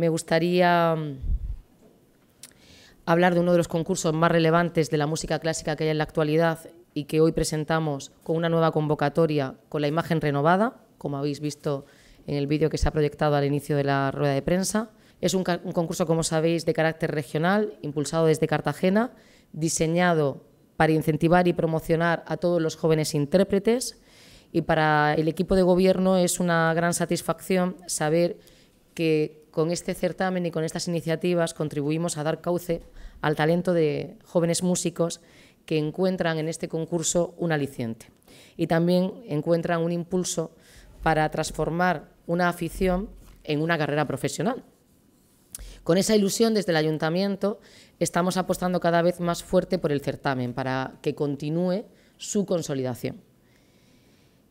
me gustaría mm, hablar de uno de los concursos más relevantes de la música clásica que hay en la actualidad y que hoy presentamos con una nueva convocatoria, con la imagen renovada, como habéis visto en el vídeo que se ha proyectado al inicio de la rueda de prensa. Es un, concurso, como sabéis, de carácter regional, impulsado desde Cartagena, diseñado para incentivar y promocionar a todos los jóvenes intérpretes y para el equipo de gobierno es una gran satisfacción saber que con este certamen y con estas iniciativas contribuimos a dar cauce al talento de jóvenes músicos que encuentran en este concurso un aliciente y también encuentran un impulso para transformar una afición en una carrera profesional. Con esa ilusión desde el ayuntamiento estamos apostando cada vez más fuerte por el certamen para que continúe su consolidación.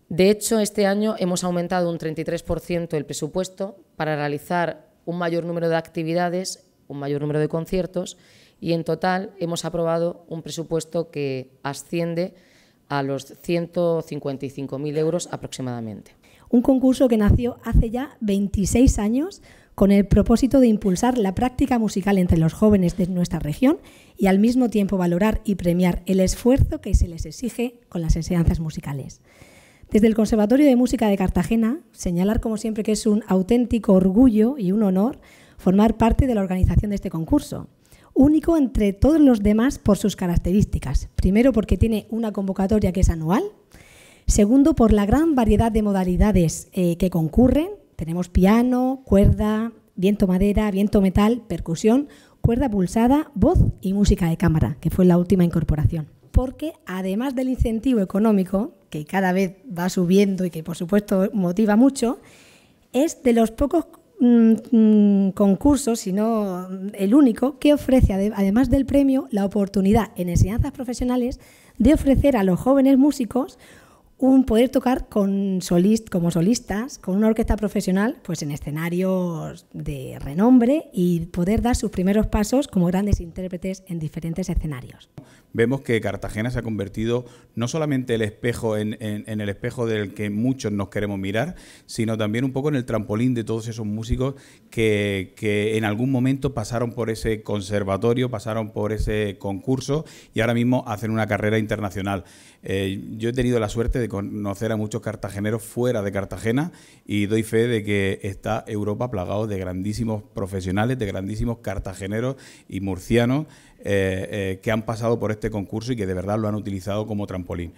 De hecho, este año hemos aumentado un 33% el presupuesto para realizar un mayor número de actividades, un mayor número de conciertos y en total hemos aprobado un presupuesto que asciende a los 155.000 euros aproximadamente. Un concurso que nació hace ya 26 años con el propósito de impulsar la práctica musical entre los jóvenes de nuestra región y al mismo tiempo valorar y premiar el esfuerzo que se les exige con las enseñanzas musicales. Desde el Conservatorio de Música de Cartagena, señalar como siempre que es un auténtico orgullo y un honor formar parte de la organización de este concurso único entre todos los demás por sus características. Primero, porque tiene una convocatoria que es anual. Segundo, por la gran variedad de modalidades eh, que concurren. Tenemos piano, cuerda, viento madera, viento metal, percusión, cuerda pulsada, voz y música de cámara, que fue la última incorporación. Porque además del incentivo económico, que cada vez va subiendo y que por supuesto motiva mucho, es de los pocos mm, mm, concursos, si no el único, que ofrece, además del premio, la oportunidad en enseñanzas profesionales de ofrecer a los jóvenes músicos un poder tocar con solist, como solistas, con una orquesta profesional, pues en escenarios de renombre y poder dar sus primeros pasos como grandes intérpretes en diferentes escenarios. Vemos que Cartagena se ha convertido no solamente el espejo en, el espejo del que muchos nos queremos mirar, sino también un poco en el trampolín de todos esos músicos que, en algún momento pasaron por ese conservatorio, pasaron por ese concurso y ahora mismo hacen una carrera internacional. Eh, yo he tenido la suerte de conocer a muchos cartageneros fuera de Cartagena y doy fe de que está Europa plagado de grandísimos profesionales, de grandísimos cartageneros y murcianos eh, eh, que han pasado por este concurso y que de verdad lo han utilizado como trampolín.